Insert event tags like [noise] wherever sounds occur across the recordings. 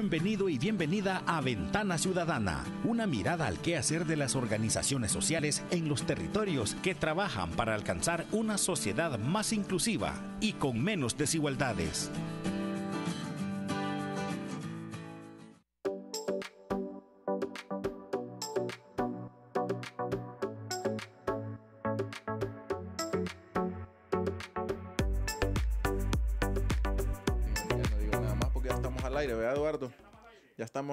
Bienvenido y bienvenida a Ventana Ciudadana, una mirada al quehacer de las organizaciones sociales en los territorios que trabajan para alcanzar una sociedad más inclusiva y con menos desigualdades.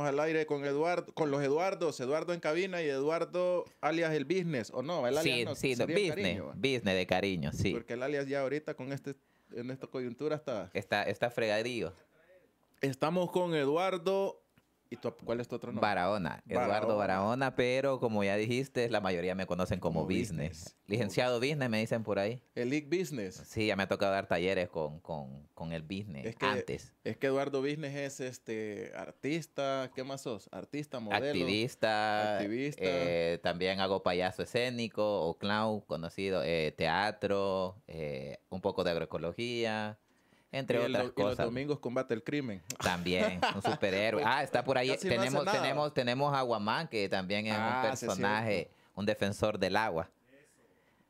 al aire con Eduardo, con los Eduardos, Eduardo en cabina y Eduardo alias el business, o no, el alias sí, business, business de cariño, sí. Porque el alias ya ahorita con este, en esta coyuntura está... Está, está Estamos con Eduardo ¿Y cuál es tu otro nombre? Barahona, Eduardo Barahona. pero como ya dijiste, la mayoría me conocen como, business. Licenciado Business, me dicen por ahí. El Business. Sí, ya me ha tocado dar talleres con, con, con el Business antes. Es que Eduardo Business es este artista, ¿qué más sos? Artista, modelo. Activista. Activista. Eh, también hago payaso escénico o clown conocido, eh, teatro, eh, un poco de agroecología. Entre otras cosas. Y los domingos combate el crimen. También, un [laughs] superhéroe. ah, está por ahí. tenemos, tenemos, tenemos que también es un ah, personaje, un defensor del agua.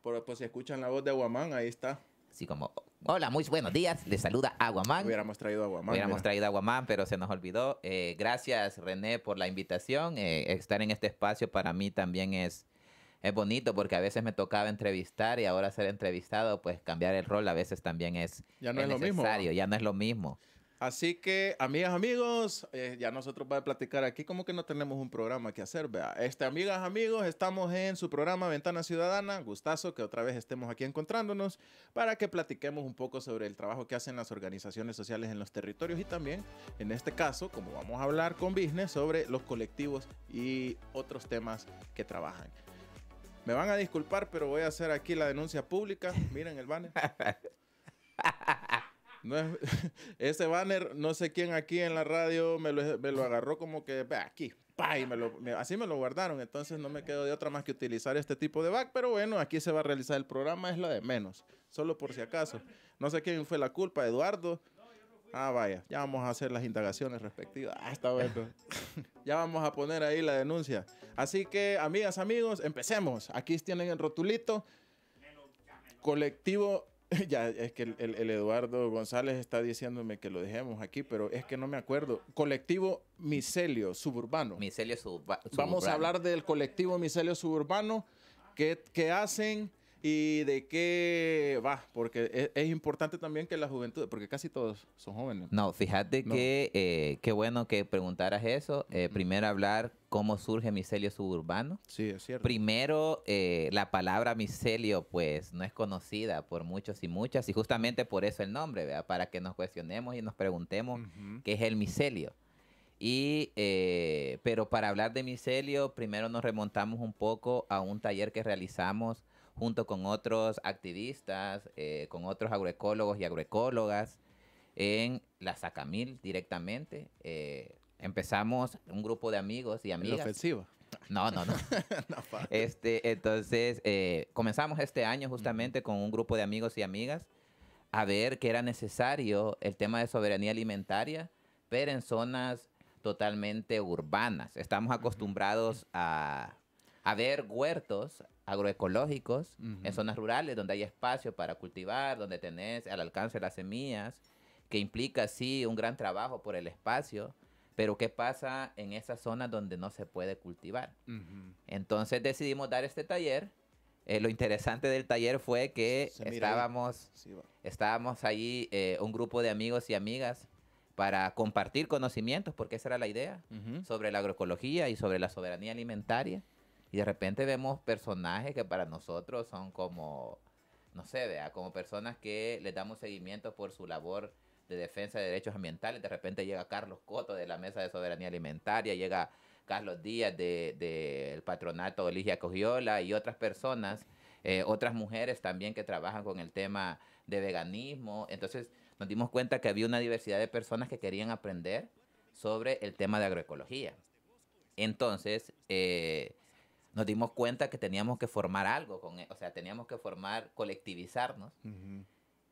Por, pues si escuchan la voz de Aguamán, ahí está. Así como, hola, muy buenos días, le saluda Aguaman. Hubiéramos traído a Hubiéramos traído a pero se nos olvidó. Eh, gracias, René, por la invitación. Eh, estar en este espacio para mí también es es bonito porque a veces me tocaba entrevistar y ahora ser entrevistado, pues cambiar el rol a veces también es, necesario, ya no es lo mismo. Así que, amigas, amigos, eh, ya nosotros vamos a platicar aquí como que no tenemos un programa que hacer, vea. Este, amigas, amigos, estamos en su programa Ventana Ciudadana. Gustazo que otra vez estemos aquí encontrándonos para que platiquemos un poco sobre el trabajo que hacen las organizaciones sociales en los territorios y también, en este caso, como vamos a hablar con Business, sobre los colectivos y otros temas que trabajan. Me van a disculpar, pero voy a hacer aquí la denuncia pública. Miren el banner. [laughs] [laughs] ese banner, no sé quién aquí en la radio me lo, agarró como que aquí, así me lo guardaron. Entonces no me quedo de otra más que utilizar este tipo de back. Pero bueno, aquí se va a realizar el programa, es la de menos, solo por si acaso. No sé quién fue la culpa, Eduardo. Ah, vaya, ya vamos a hacer las indagaciones respectivas. Ah, está bueno. [laughs] ya vamos a poner ahí la denuncia. Así que, amigas, amigos, empecemos. Aquí tienen el rotulito. Colectivo. [laughs] Ya, es que el, Eduardo González está diciéndome que lo dejemos aquí, pero es que no me acuerdo. Colectivo Micelio Suburbano. Micelio Suburbano. Vamos a hablar del colectivo Micelio Suburbano que hacen ¿Y de qué va? Porque e, es, importante también que la juventud, porque casi todos son jóvenes. No, fíjate que eh, qué bueno que preguntaras eso. Eh, primero hablar cómo surge micelio suburbano. Sí, es cierto. Primero, eh, la palabra micelio pues no es conocida por muchos y muchas y justamente por eso el nombre, ¿verdad? Para que nos cuestionemos y nos preguntemos qué es el micelio. Y, pero para hablar de micelio, primero nos remontamos un poco a un taller que realizamos junto con otros activistas, eh, con otros agroecólogos y agroecólogas, en la Sacamil directamente. Eh, empezamos un grupo de amigos y amigas. ¿La ofensiva? No, no, no. [laughs] este, entonces, eh, comenzamos este año justamente con un grupo de amigos y amigas a ver que era necesario el tema de soberanía alimentaria, pero en zonas totalmente urbanas. Estamos acostumbrados a haber huertos agroecológicos en zonas rurales donde hay espacio para cultivar, donde tenés al alcance las semillas, que implica sí un gran trabajo por el espacio, pero ¿qué pasa en esas zonas donde no se puede cultivar? Entonces decidimos dar este taller. Eh, lo interesante del taller fue que estábamos, estábamos allí eh, un grupo de amigos y amigas para compartir conocimientos, porque esa era la idea, sobre la agroecología y sobre la soberanía alimentaria. Y de repente vemos personajes que para nosotros son como, no sé, vea, como personas que les damos seguimiento por su labor de defensa de derechos ambientales. De repente llega Carlos Coto de la Mesa de Soberanía Alimentaria, llega Carlos Díaz del de, patronato Ligia Cogiola y otras personas, eh, otras mujeres también que trabajan con el tema de veganismo. Entonces nos dimos cuenta que había una diversidad de personas que querían aprender sobre el tema de agroecología. Entonces, eh, nos dimos cuenta que teníamos que formar algo con e, O sea, teníamos que formar, colectivizarnos.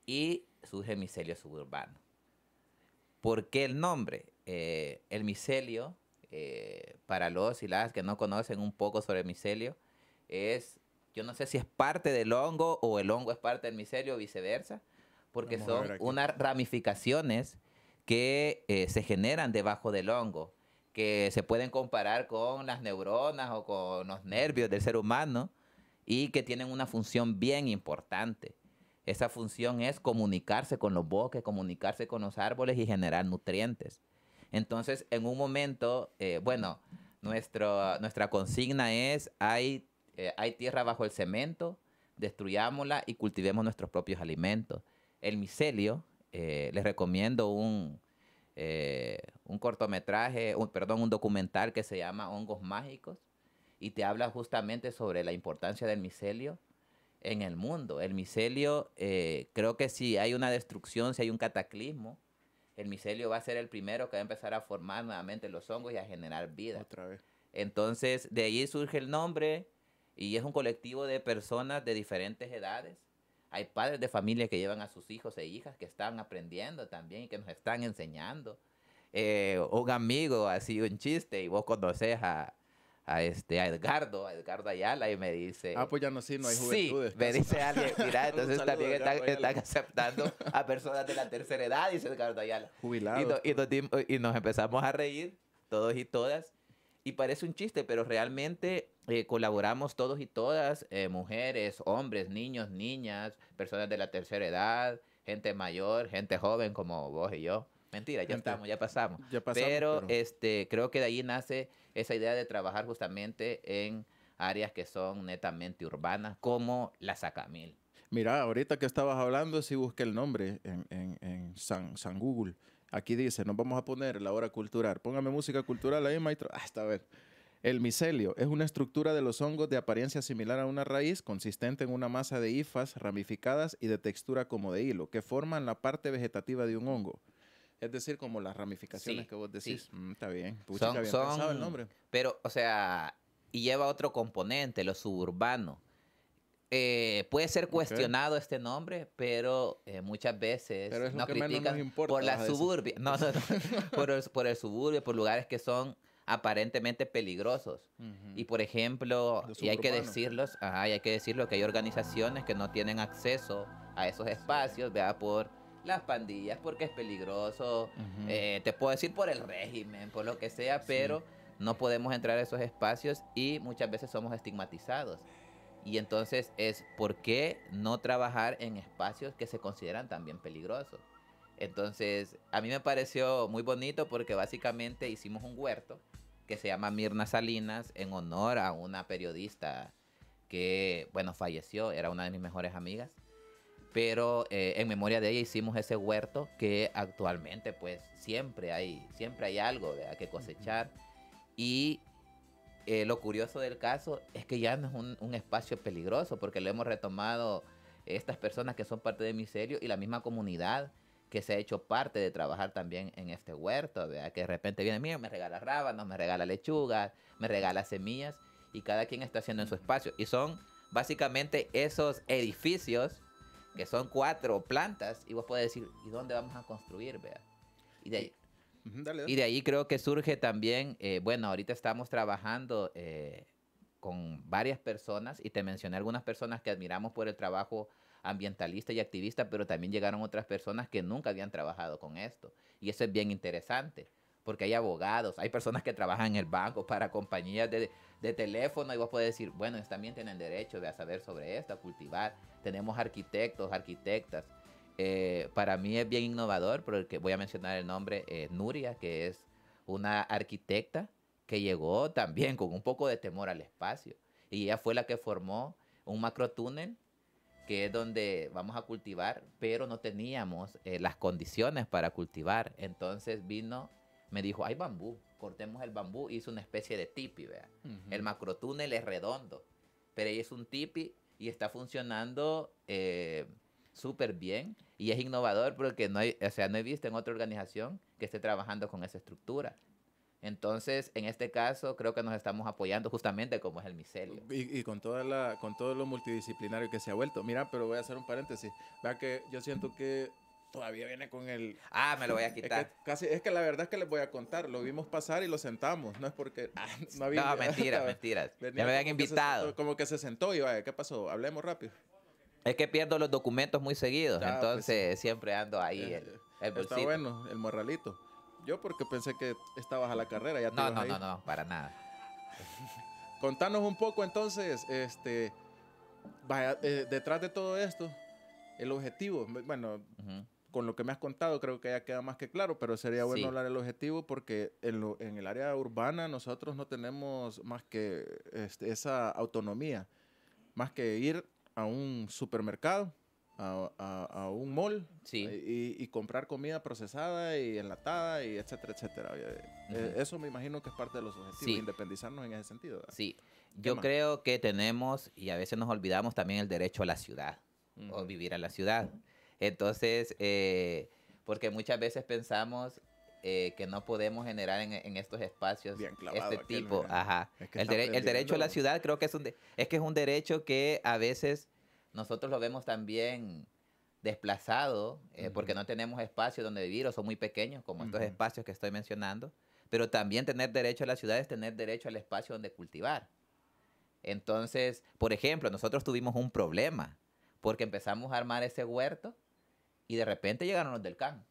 Y surge micelio suburbano. ¿Por qué el nombre? Eh, el micelio, eh, para los y las que no conocen un poco sobre el micelio, es, yo no sé si es parte del hongo o el hongo es parte del micelio o viceversa, porque son unas ramificaciones que eh, se generan debajo del hongo que se pueden comparar con las neuronas o con los nervios del ser humano y que tienen una función bien importante. Esa función es comunicarse con los bosques, comunicarse con los árboles y generar nutrientes. Entonces, en un momento, eh, bueno, nuestro, nuestra consigna es, hay, eh, hay tierra bajo el cemento, destruyámosla y cultivemos nuestros propios alimentos. El micelio, eh, les recomiendo un, eh, un cortometraje, un, perdón, un documental que se llama Hongos Mágicos y te habla justamente sobre la importancia del micelio en el mundo. El micelio, eh, creo que si hay una destrucción, si hay un cataclismo, el micelio va a ser el primero que va a empezar a formar nuevamente los hongos y a generar vida. Entonces, de ahí surge el nombre y es un colectivo de personas de diferentes edades hay padres de familia que llevan a sus hijos e hijas que están aprendiendo también y que nos están enseñando. Eh, un amigo ha sido un chiste y vos conoces a, este Edgardo, Edgardo Ayala y me dice, "Ah, pues ya no sí, no hay juventudes." Sí, me pues. dice alguien, [laughs] "Mira, entonces también están, aceptando a personas de la tercera edad", dice Edgardo Ayala. Jubilados. y nos empezamos a reír todos y todas y parece un chiste, pero realmente eh, colaboramos todos y todas, eh, mujeres, hombres, niños, niñas, personas de la tercera edad, gente mayor, gente joven como vos y yo. Mentira, ya estamos, ya pasamos. pero, este creo que de ahí nace esa idea de trabajar justamente en áreas que son netamente urbanas, como la Sacamil. Mira, ahorita que estabas hablando, si busqué el nombre en, San, San Google. Aquí dice, nos vamos a poner la hora cultural. Póngame música cultural ahí, maestro. Hasta ah, ver. El micelio es una estructura de los hongos de apariencia similar a una raíz, consistente en una masa de hifas ramificadas y de textura como de hilo, que forman la parte vegetativa de un hongo. Es decir, como las ramificaciones que vos decís. Mm, está bien. son, Pero, o sea, y lleva otro componente, lo suburbano eh, puede ser cuestionado este nombre, pero eh, muchas veces no critican por la suburbia, [laughs] no, [laughs] por, el, suburbio, por lugares que son aparentemente peligrosos. Y por ejemplo, y hay que decirlos, hay que decirlo que hay organizaciones que no tienen acceso a esos espacios, vea por las pandillas, porque es peligroso, eh, te puedo decir por el régimen, por lo que sea, pero no podemos entrar a esos espacios y muchas veces somos estigmatizados. Y entonces es, ¿por qué no trabajar en espacios que se consideran también peligrosos? Entonces, a mí me pareció muy bonito porque básicamente hicimos un huerto que se llama Mirna Salinas en honor a una periodista que, bueno, falleció, era una de mis mejores amigas. Pero eh, en memoria de ella hicimos ese huerto que actualmente pues siempre hay, siempre hay algo que cosechar. Y eh, lo curioso del caso es que ya no es un, espacio peligroso, porque lo hemos retomado estas personas que son parte de Miserio y la misma comunidad que se ha hecho parte de trabajar también en este huerto, ¿verdad? que de repente viene, mío me regala rábanos, me regala lechuga me regala semillas, y cada quien está haciendo en su espacio. Y son básicamente esos edificios que son cuatro plantas, y vos puedes decir, ¿y dónde vamos a construir? Y de ahí y de ahí creo que surge también, eh, bueno, ahorita estamos trabajando eh, con varias personas y te mencioné algunas personas que admiramos por el trabajo ambientalista y activista, pero también llegaron otras personas que nunca habían trabajado con esto. Y eso es bien interesante, porque hay abogados, hay personas que trabajan en el banco para compañías de, teléfono y vos podés decir, bueno, también tienen derecho de saber sobre esto, a cultivar. Tenemos arquitectos, arquitectas, eh, para mí es bien innovador porque voy a mencionar el nombre Nuria, que es una arquitecta que llegó también con un poco de temor al espacio. Y ella fue la que formó un túnel que es donde vamos a cultivar, pero no teníamos eh, las condiciones para cultivar. Entonces vino, me dijo, hay bambú, cortemos el bambú, hizo una especie de tipi, vea. el -huh. El es redondo, pero ella es un tipi y está funcionando eh, súper bien y es innovador porque no hay, o sea, no he visto en otra organización que esté trabajando con esa estructura. Entonces, en este caso, creo que nos estamos apoyando justamente como es el micelio. Y, con, toda la, con todo lo multidisciplinario que se ha vuelto. Mira, pero voy a hacer un paréntesis. Vea que yo siento que todavía viene con el... Ah, me lo voy a quitar. Es que, casi, es que la verdad es que les voy a contar. Lo vimos pasar y lo sentamos. No es porque... [laughs] Ah, no, había, mentiras, [laughs] mentiras. Ya me habían invitado. como que se sentó y vaya, ¿qué pasó? Hablemos rápido. Es que pierdo los documentos muy seguidos, ah, pues entonces siempre ando ahí eh, el, Está bueno, el morralito. Yo porque pensé que estabas a la carrera, ya No, no, no, no, para nada. [laughs] Contanos un poco entonces, este, eh, detrás de todo esto, el objetivo, bueno, con lo que me has contado creo que ya queda más que claro, pero sería bueno hablar el objetivo porque en, lo, en, el área urbana nosotros no tenemos más que este, esa autonomía, más que ir a un supermercado, a, un mall, eh, y, comprar comida procesada y enlatada, y etcétera, etcétera. Eh, eso me imagino que es parte de los objetivos, independizarnos en ese sentido. Sí, yo creo que tenemos, y a veces nos olvidamos también el derecho a la ciudad, o vivir a la ciudad. Entonces, eh, porque muchas veces pensamos eh, que no podemos generar en, estos espacios este tipo. el, derecho a la ciudad creo que es un, es que es un derecho que a veces nosotros lo vemos también desplazado eh, porque no tenemos espacio donde vivir o son muy pequeños como estos espacios que estoy mencionando. Pero también tener derecho a la ciudad es tener derecho al espacio donde cultivar. Entonces, por ejemplo, nosotros tuvimos un problema porque empezamos a armar ese huerto y de repente llegaron los del CAN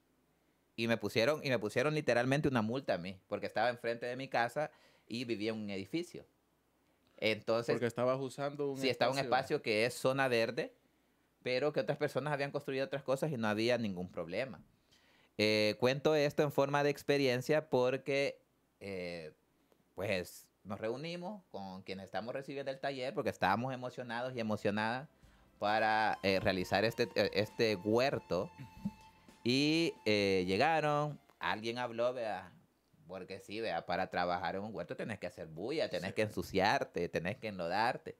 y me pusieron y me pusieron literalmente una multa a mí porque estaba enfrente de mi casa y vivía en un edificio. Entonces, porque estabas usando un sí, estaba un espacio que es zona verde, pero que otras personas habían construido otras cosas y no había ningún problema. Eh, cuento esto en forma de experiencia porque, eh, pues, nos reunimos con quienes estamos recibiendo el taller porque estábamos emocionados y emocionadas para eh, realizar este, este huerto y eh, llegaron, alguien habló, vea, porque sí, vea, para trabajar en un huerto tenés que hacer bulla, tenés que ensuciarte, tenés que enlodarte.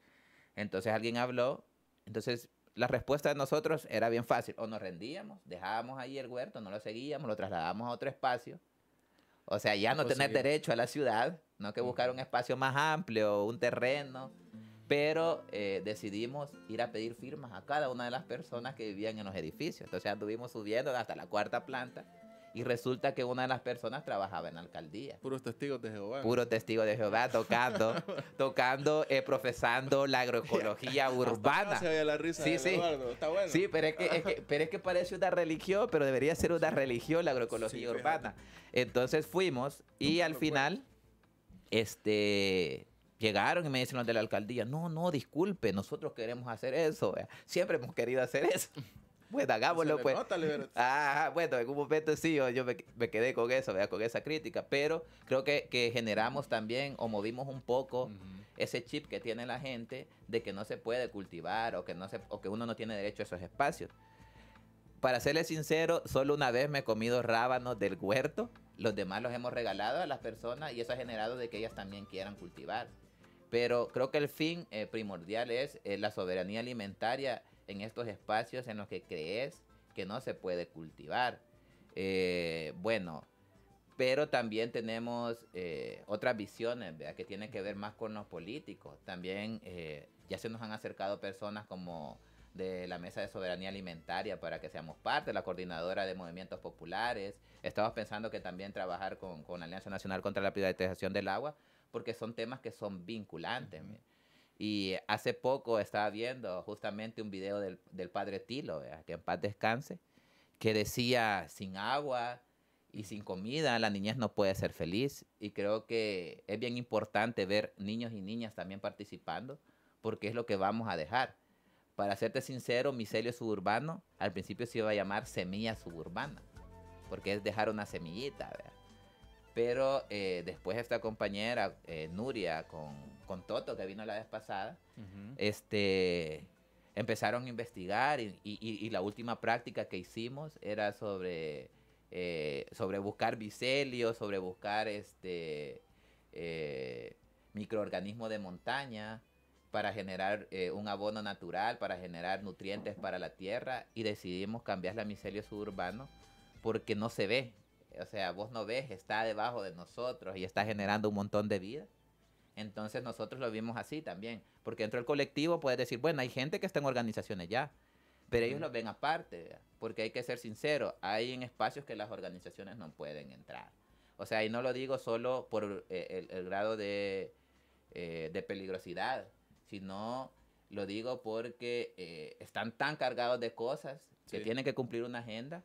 Entonces alguien habló, entonces la respuesta de nosotros era bien fácil, o nos rendíamos, dejábamos ahí el huerto, no lo seguíamos, lo trasladábamos a otro espacio. O sea, ya no, no tener derecho a la ciudad, no que buscar un espacio más amplio, un terreno. Pero eh, decidimos ir a pedir firmas a cada una de las personas que vivían en los edificios. Entonces anduvimos subiendo hasta la cuarta planta y resulta que una de las personas trabajaba en alcaldía. Puros testigos de Jehová. Puro Puros de Jehová tocando, [laughs] tocando, eh, profesando la agroecología urbana. Se sí, sí. Eduardo. Está bueno. Sí, pero es, que, parece una religión, pero debería ser una religión la agroecología urbana. Entonces fuimos y al final, este llegaron y me dicen los de la alcaldía, no, no, disculpe, nosotros queremos hacer eso, siempre hemos querido hacer eso. [laughs] Bueno, hagámoslo, pues. ah, bueno, en un momento sí, yo, me, quedé con eso, con esa crítica, pero creo que, generamos también o movimos un poco ese chip que tiene la gente de que no se puede cultivar o que, no se, que uno no tiene derecho a esos espacios. Para serles sincero, solo una vez me he comido rábanos del huerto, los demás los hemos regalado a las personas y eso ha generado de que ellas también quieran cultivar. Pero creo que el fin eh, primordial es eh, la soberanía alimentaria en estos espacios en los que crees que no se puede cultivar. Eh, bueno, pero también tenemos otras visiones que tienen que ver más con los políticos. También ya se nos han acercado personas como de la Mesa de Soberanía Alimentaria para que seamos parte, la coordinadora de movimientos populares. Estamos pensando que también trabajar con, con la Alianza Nacional contra la Privatización del Agua porque son temas que son vinculantes. Y hace poco estaba viendo justamente un video del, padre Tilo, que en paz descanse, que decía, sin agua y sin comida la niñez no puede ser feliz. Y creo que es bien importante ver niños y niñas también participando, porque es lo que vamos a dejar. Para serte sincero, miselio suburbano al principio se iba a llamar Semilla Suburbana, porque es dejar una semillita, ¿verdad? Pero eh, después esta compañera, eh, Nuria, con, con, Toto, que vino la vez pasada, este, empezaron a investigar y, la última práctica que hicimos era sobre, eh, sobre buscar biselio, sobre buscar este, eh, microorganismos de montaña para generar un abono natural, para generar nutrientes para la tierra y decidimos cambiar la micelio suburbano porque no se ve o sea, vos no ves, está debajo de nosotros y está generando un montón de vida. Entonces nosotros lo vimos así también, porque dentro del colectivo puedes decir, bueno, hay gente que está en organizaciones ya, pero ellos lo ven aparte, porque hay que ser sincero, hay en espacios que las organizaciones no pueden entrar. O sea, y no lo digo solo por eh, el, grado eh, de, peligrosidad, sino lo digo porque eh, están tan cargados de cosas que tienen que cumplir una agenda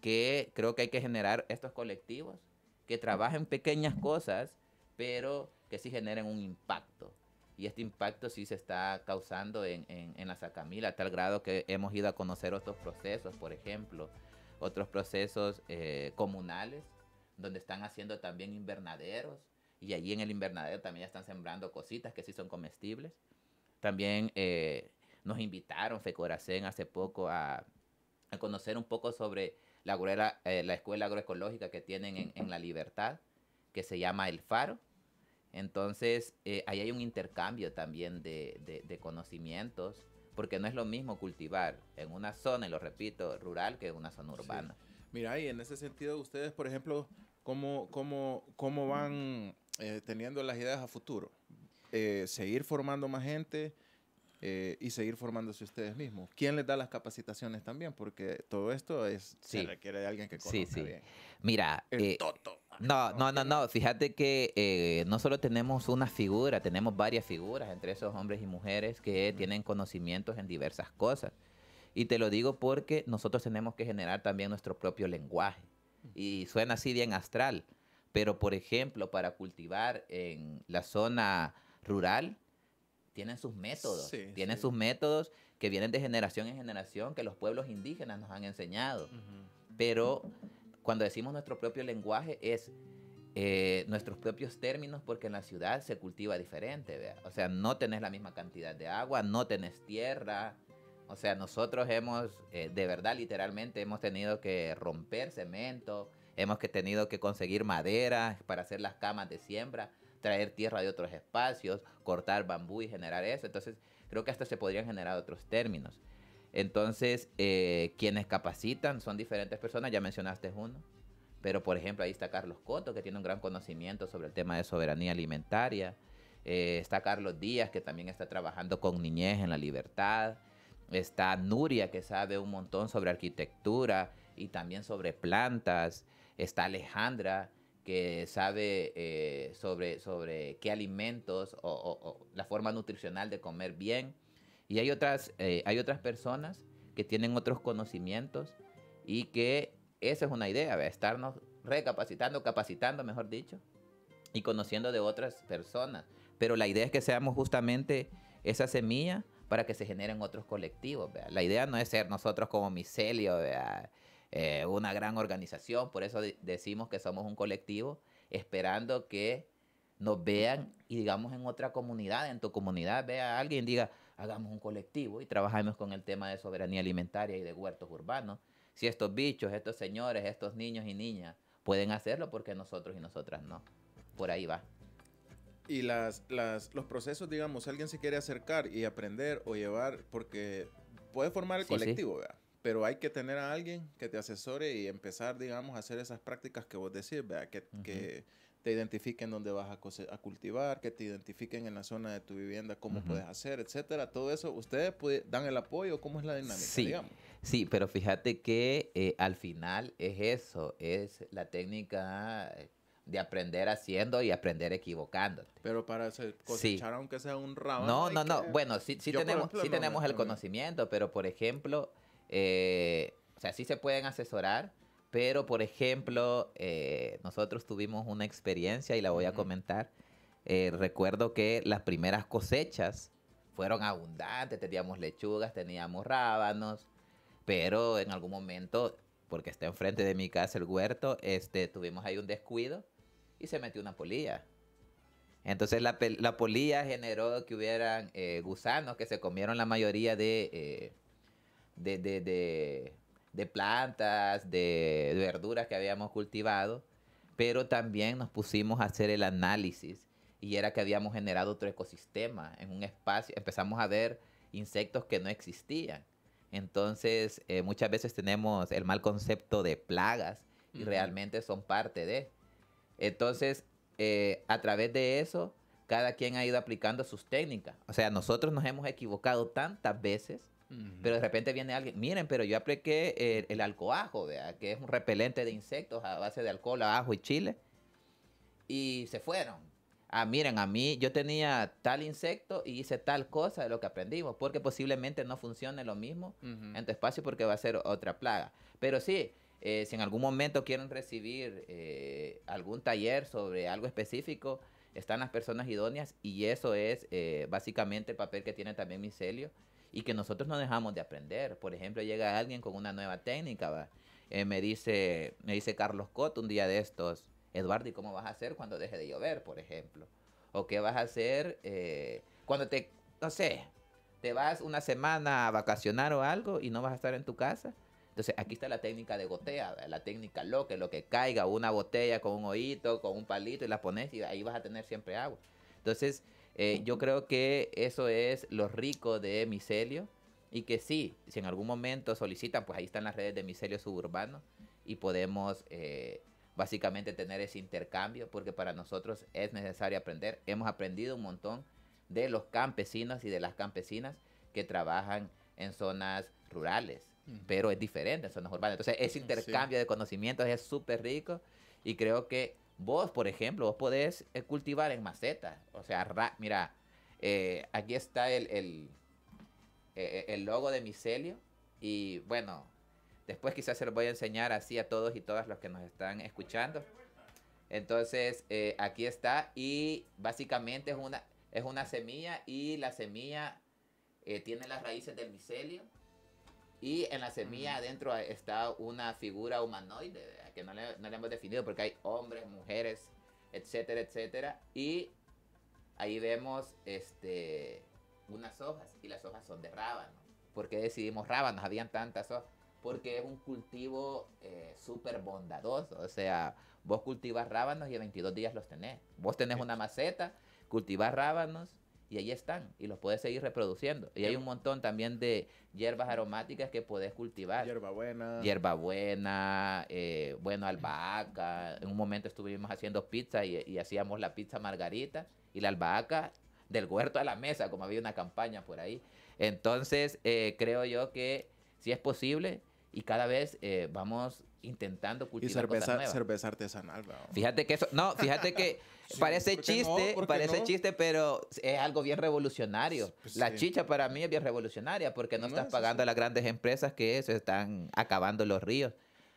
que creo que hay que generar estos colectivos que trabajen pequeñas cosas, pero que sí generen un impacto. Y este impacto sí se está causando en, en, la Sacamila, a tal grado que hemos ido a conocer otros procesos, por ejemplo, otros procesos eh, comunales, donde están haciendo también invernaderos, y allí en el invernadero también están sembrando cositas que sí son comestibles. También eh, nos invitaron, Fecoracén hace poco a, a conocer un poco sobre eh, la, escuela agroecológica que tienen en, La Libertad, que se llama El Faro. Entonces, eh, ahí hay un intercambio también de, conocimientos, porque no es lo mismo cultivar en una zona, y lo repito, rural que en una zona urbana. Mira, y en ese sentido, ustedes, por ejemplo, ¿cómo, van eh, teniendo las ideas a futuro? ¿Seguir formando más gente? Eh, y seguir formándose ustedes mismos. ¿Quién les da las capacitaciones también? Porque todo esto es, se requiere de alguien que conozca sí, Mira, el eh, No, no, no, no. Fíjate que eh, no solo tenemos una figura, tenemos varias figuras entre esos hombres y mujeres que tienen conocimientos en diversas cosas. Y te lo digo porque nosotros tenemos que generar también nuestro propio lenguaje. Y suena así bien astral, pero por ejemplo, para cultivar en la zona rural, tienen sus métodos, tienen sus métodos que vienen de generación en generación, que los pueblos indígenas nos han enseñado. Pero cuando decimos nuestro propio lenguaje es eh, nuestros propios términos porque en la ciudad se cultiva diferente, o sea, no tenés la misma cantidad de agua, no tenés tierra, o sea, nosotros hemos, eh, de verdad, literalmente hemos tenido que romper cemento, hemos tenido que conseguir madera para hacer las camas de siembra, traer tierra de otros espacios, cortar bambú y generar eso. Entonces, creo que hasta se podrían generar otros términos. Entonces, eh, quienes capacitan son diferentes personas, ya mencionaste uno, pero por ejemplo ahí está Carlos Coto, que tiene un gran conocimiento sobre el tema de soberanía alimentaria. Eh, está Carlos Díaz, que también está trabajando con niñez en la libertad. Está Nuria, que sabe un montón sobre arquitectura y también sobre plantas. Está Alejandra, que sabe eh, sobre, sobre qué alimentos o, la forma nutricional de comer bien. Y hay otras, eh, hay otras personas que tienen otros conocimientos y que esa es una idea, de estarnos recapacitando, capacitando, mejor dicho, y conociendo de otras personas. Pero la idea es que seamos justamente esa semilla para que se generen otros colectivos. La idea no es ser nosotros como micelio, ¿verdad?, eh, una gran organización, por eso decimos que somos un colectivo, esperando que nos vean y digamos en otra comunidad, en tu comunidad, vea a alguien, diga, hagamos un colectivo y trabajemos con el tema de soberanía alimentaria y de huertos urbanos. Si estos bichos, estos señores, estos niños y niñas pueden hacerlo, porque nosotros y nosotras no? Por ahí va. Y las, los procesos, digamos, alguien se quiere acercar y aprender o llevar, porque puede formar el colectivo, ¿verdad? pero hay que tener a alguien que te asesore y empezar, digamos, a hacer esas prácticas que vos decís, Que, que te identifiquen dónde vas a, a, cultivar, que te identifiquen en la zona de tu vivienda, cómo puedes hacer, etcétera. Todo eso, ¿ustedes dan el apoyo? ¿Cómo es la dinámica, sí, digamos? Sí, pero fíjate que eh, al final es eso, es la técnica de aprender haciendo y aprender equivocándote. Pero para cosechar aunque sea un rabo. No, no, no. Bueno, sí, tenemos, tenemos el conocimiento, pero por ejemplo, eh, o sea, sí se pueden asesorar, pero por ejemplo, eh, nosotros tuvimos una experiencia y la voy a comentar. Eh, recuerdo que las primeras cosechas fueron abundantes, teníamos lechugas, teníamos rábanos, pero en algún momento, porque está enfrente de mi casa el huerto, este, tuvimos ahí un descuido y se metió una polilla. Entonces la, polilla generó que hubieran gusanos que se comieron la mayoría de, de, plantas, de verduras que habíamos cultivado, pero también nos pusimos a hacer el análisis y era que habíamos generado otro ecosistema en un espacio, empezamos a ver insectos que no existían. Entonces, eh, muchas veces tenemos el mal concepto de plagas y realmente son parte de. Entonces, eh, a través de eso, cada quien ha ido aplicando sus técnicas. O sea, nosotros nos hemos equivocado tantas veces pero de repente viene alguien, miren, pero yo apliqué el, eh, el alcoajo, que es un repelente de insectos a base de alcohol, ajo y chile. Y se fueron. Ah, miren, a mí yo tenía tal insecto y hice tal cosa de lo que aprendimos, porque posiblemente no funcione lo mismo en tu espacio porque va a ser otra plaga. Pero sí, eh, si en algún momento quieren recibir eh, algún taller sobre algo específico, están las personas idóneas y eso es básicamente el papel que tiene también Micelio y que nosotros no dejamos de aprender. Por ejemplo, llega alguien con una nueva técnica, ¿va? Eh, me, dice, me dice Carlos Cotto un día de estos, Eduardo, ¿y cómo vas a hacer cuando deje de llover, por ejemplo? ¿O qué vas a hacer eh, cuando te, no sé, te vas una semana a vacacionar o algo y no vas a estar en tu casa? Entonces, aquí está la técnica de gotea, la técnica loca, lo que caiga, una botella con un oído, con un palito y la pones y ahí vas a tener siempre agua. Entonces, eh, yo creo que eso es lo rico de Micelio y que sí, si en algún momento solicitan, pues ahí están las redes de Micelio Suburbano y podemos eh, básicamente tener ese intercambio porque para nosotros es necesario aprender. Hemos aprendido un montón de los campesinos y de las campesinas que trabajan en zonas rurales, pero es diferente en zonas urbanas. Entonces ese intercambio de conocimientos es súper rico y creo que Vos, por ejemplo, vos podés eh, cultivar en macetas. O sea, mira, eh, aquí está el, el, eh, el logo de micelio. Y bueno, después quizás se lo voy a enseñar así a todos y todas los que nos están escuchando. Entonces, aquí está. Y básicamente es una, es una semilla y la semilla tiene las raíces del micelio y en la semilla adentro eh, está una figura humanoide, eh, que no le, no le, hemos definido porque hay hombres, mujeres, etcétera, etcétera. Y ahí vemos este, unas hojas y las hojas son de rábano. ¿Por qué decidimos rábanos? Habían tantas hojas. Porque es un cultivo eh, súper bondadoso. O sea, vos cultivas rábanos y en 22 días los tenés. Vos tenés una maceta, cultivas rábanos y ahí están y los puedes seguir reproduciendo. Y hay em, un montón también de hierbas aromáticas que puedes cultivar. Hierbabuena. Hierbabuena, eh, bueno, albahaca. En un momento estuvimos haciendo pizza y, hacíamos la pizza margarita y la albahaca del huerto a la mesa, como había una campaña por ahí. Entonces, eh, creo yo que si es posible y cada vez eh, vamos intentando cultivar y cerveza, cosas cerveza artesanal. Fíjate que eso, no, fíjate que [laughs] parece chiste, parece chiste, pero es algo bien revolucionario. Pues, pues la chicha para mí es bien revolucionaria porque no, estás pagando a las grandes empresas que se están acabando los ríos.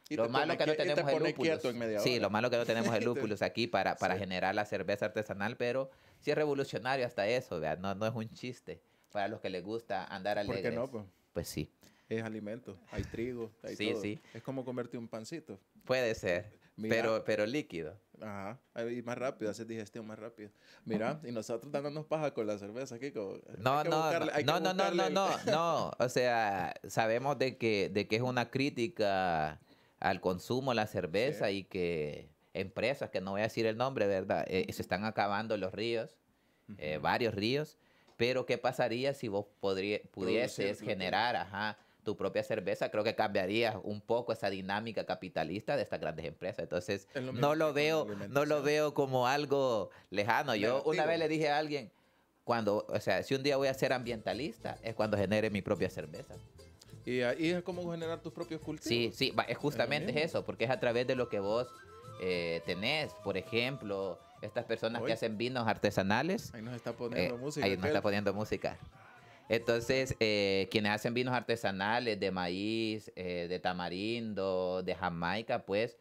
lo malo que no tenemos el sí, [laughs] lo malo que no tenemos el lúpulo aquí para, para generar la cerveza artesanal, pero sí es revolucionario hasta eso, No, no es un chiste para los que les gusta andar alegres. ¿Por qué no? Pues, sí. Es alimento, hay trigo, hay sí, todo. Es como comerte un pancito. Puede ser. Pero, pero líquido. Ajá, y más rápido, hace digestión más rápido. Mira, y nosotros dándonos paja con la cerveza, Kiko. No, no, no, no, no, no, no, o sea, sabemos de que, de que es una crítica al consumo de la cerveza y que empresas, que no voy a decir el nombre, ¿verdad? Eh, se están acabando los ríos, eh, varios ríos, pero ¿qué pasaría si vos pudieses generar, ajá, tu propia cerveza, creo que cambiaría un poco esa dinámica capitalista de estas grandes empresas. Entonces, no lo veo, no lo veo como algo lejano. Yo una vez le dije a alguien, cuando, o sea, si un día voy a ser ambientalista, es cuando genere mi propia cerveza. Y ahí es como generar tus propios cultivos. Sí, sí, es justamente eso, porque es a través de lo que vos eh, tenés, por ejemplo, estas personas que hacen vinos artesanales. Ahí nos está poniendo eh, música. Ahí nos está poniendo música. Entonces, eh, quienes hacen vinos artesanales de maíz, eh, de tamarindo, de Jamaica, pues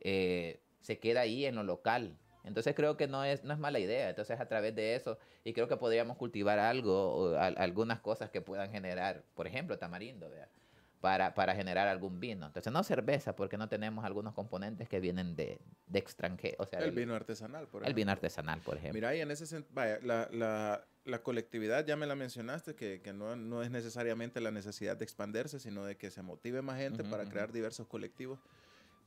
eh, se queda ahí en lo local. Entonces creo que no es, no es mala idea. Entonces a través de eso, y creo que podríamos cultivar algo, o algunas cosas que puedan generar, por ejemplo, tamarindo. ¿verdad? para, para, generar algún vino. Entonces, no cerveza, porque no tenemos algunos componentes que vienen de, de extranjero. O sea, el, vino artesanal, por ejemplo. El vino artesanal, por ejemplo. Mira, y en ese sentido, la, la, la, colectividad, ya me la mencionaste, que, que no, no, es necesariamente la necesidad de expandirse, sino de que se motive más gente para crear diversos colectivos.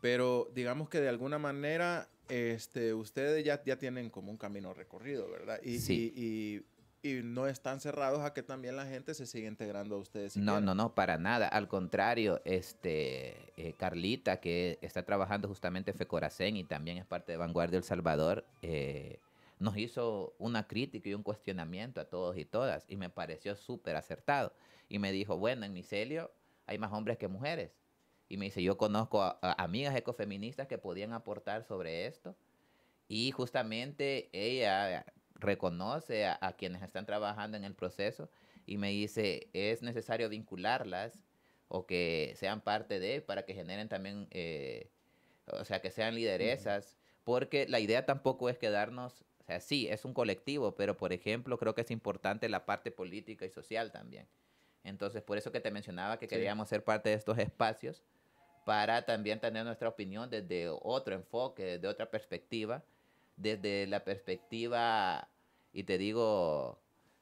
Pero digamos que de alguna manera este, ustedes ya, ya tienen como un camino recorrido, ¿verdad? sí. y y no están cerrados a que también la gente se siga integrando a ustedes. no, no, no, para nada. Al contrario, este eh, Carlita, que está trabajando justamente Fecoracén y también es parte de Vanguardia El Salvador, eh, nos hizo una crítica y un cuestionamiento a todos y todas y me pareció súper acertado. Y me dijo, bueno, en mi hay más hombres que mujeres. Y me dice, yo conozco a amigas ecofeministas que podían aportar sobre esto. Y justamente ella reconoce a, quienes están trabajando en el proceso y me dice, es necesario vincularlas o que sean parte de, para que generen también, eh, o sea, que sean lideresas, porque la idea tampoco es quedarnos, o sea, sí, es un colectivo, pero por ejemplo, creo que es importante la parte política y social también. Entonces, por eso que te mencionaba que queríamos ser parte de estos espacios, para también tener nuestra opinión desde otro enfoque, desde otra perspectiva, desde la perspectiva, y te digo,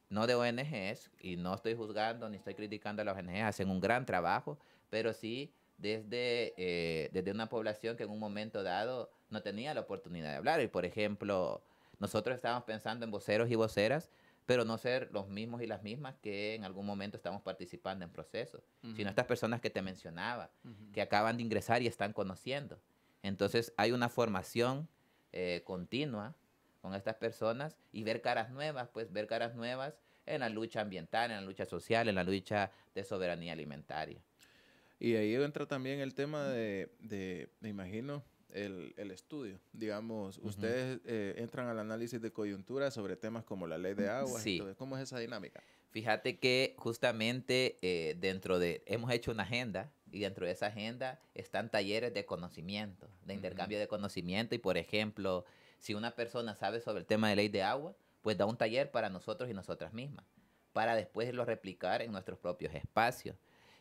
no de ONGs, y no estoy juzgando ni estoy criticando a las ONGs, hacen un gran trabajo, pero sí desde, eh, desde una población que en un momento dado no tenía la oportunidad de hablar. Y por ejemplo, nosotros estábamos pensando en voceros y voceras, pero no ser los mismos y las mismas que en algún momento estamos participando en procesos, sino estas personas que te mencionaba, que acaban de ingresar y están conociendo. Entonces hay una formación eh, continua con estas personas y ver caras nuevas, pues ver caras nuevas en la lucha ambiental, en la lucha social, en la lucha de soberanía alimentaria. Y ahí entra también el tema de, me imagino, el, el estudio. Digamos, ustedes eh, entran al análisis de coyuntura sobre temas como la ley de agua. Entonces, ¿cómo es esa dinámica? Fíjate que justamente eh, dentro de, hemos hecho una agenda y dentro de esa agenda están talleres de conocimiento, de intercambio de conocimiento y por ejemplo, si una persona sabe sobre el tema de ley de agua, pues da un taller para nosotros y nosotras mismas, para después lo replicar en nuestros propios espacios.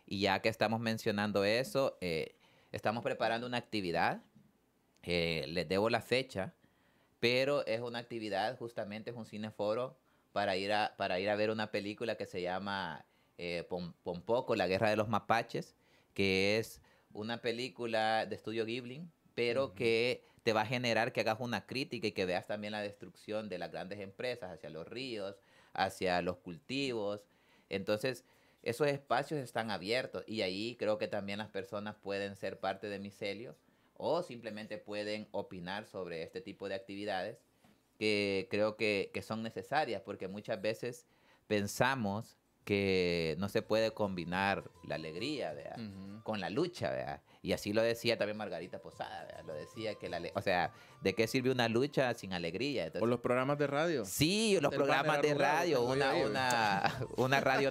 Y ya que estamos mencionando eso, eh, estamos preparando una actividad, eh, les debo la fecha, pero es una actividad, justamente es un cineforo para ir a, para ir a ver una película que se llama eh, Pompoco, La Guerra de los Mapaches, que es una película de estudio Ghibli, pero que te va a generar que hagas una crítica y que veas también la destrucción de las grandes empresas hacia los ríos, hacia los cultivos. Entonces, esos espacios están abiertos y ahí creo que también las personas pueden ser parte de micelio o simplemente pueden opinar sobre este tipo de actividades que creo que, son necesarias, porque muchas veces pensamos que no se puede combinar la alegría con la lucha. Y así lo decía también Margarita Posada, lo decía que la... O sea, ¿de qué sirve una lucha sin alegría? Entonces, o los programas de radio. Sí, los programas de radio, una, una, [laughs] una, radio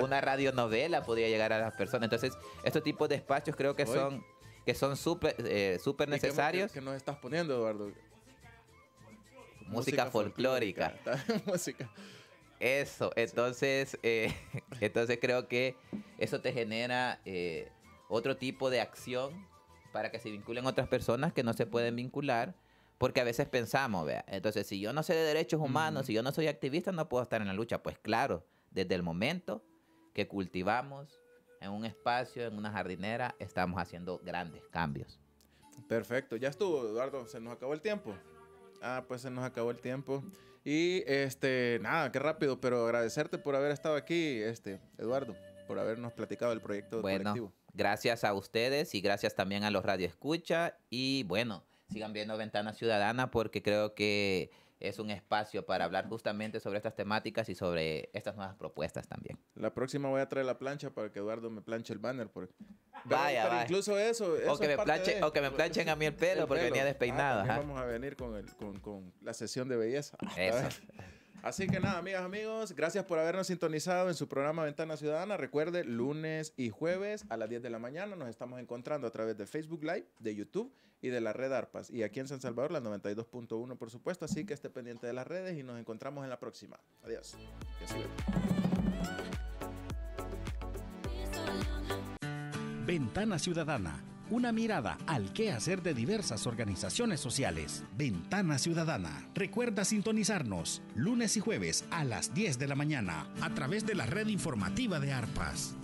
una radionovela podría llegar a las personas. Entonces, estos tipos de espacios creo que son que son súper eh, necesarios. ¿Qué, qué nos estás poniendo, Eduardo? música, folclórica. música. Eso, entonces, eh, [laughs] entonces creo que eso te genera eh, otro tipo de acción para que se vinculen otras personas que no se pueden vincular, porque a veces pensamos, vea, entonces si yo no sé de derechos humanos, si yo no soy activista, no puedo estar en la lucha. Pues claro, desde el momento que cultivamos en un espacio, en una jardinera, estamos haciendo grandes cambios. Perfecto, ya estuvo, Eduardo, se nos acabó el tiempo. Ah, pues se nos acabó el tiempo. Y este, nada, qué rápido, pero agradecerte por haber estado aquí, este, Eduardo, por habernos platicado el proyecto bueno, Gracias a ustedes y gracias también a los Radio Escucha. Y bueno, sigan viendo Ventana Ciudadana porque creo que es un espacio para hablar justamente sobre estas temáticas y sobre estas nuevas propuestas también. La próxima voy a traer la plancha para que Eduardo me planche el banner. Porque... Vaya, vaya. incluso eso. o, que me planche, o que me planchen a mí el [laughs] pelo porque venía despeinado. Ah, vamos a venir con, con, la sesión de belleza. [laughs] Eso. Ah, Así que nada, amigas, amigos, gracias por habernos sintonizado en su programa Ventana Ciudadana. Recuerde, lunes y jueves a las 10 de la mañana nos estamos encontrando a través de Facebook Live, de YouTube y de la red ARPAS. Y aquí en San Salvador, la 92.1, por supuesto. Así que esté pendiente de las redes y nos encontramos en la próxima. Adiós. Ventana Ciudadana una mirada al qué hacer de diversas organizaciones sociales. Ventana Ciudadana. Recuerda sintonizarnos lunes y jueves a las 10 de la mañana a través de la red informativa de ARPAS.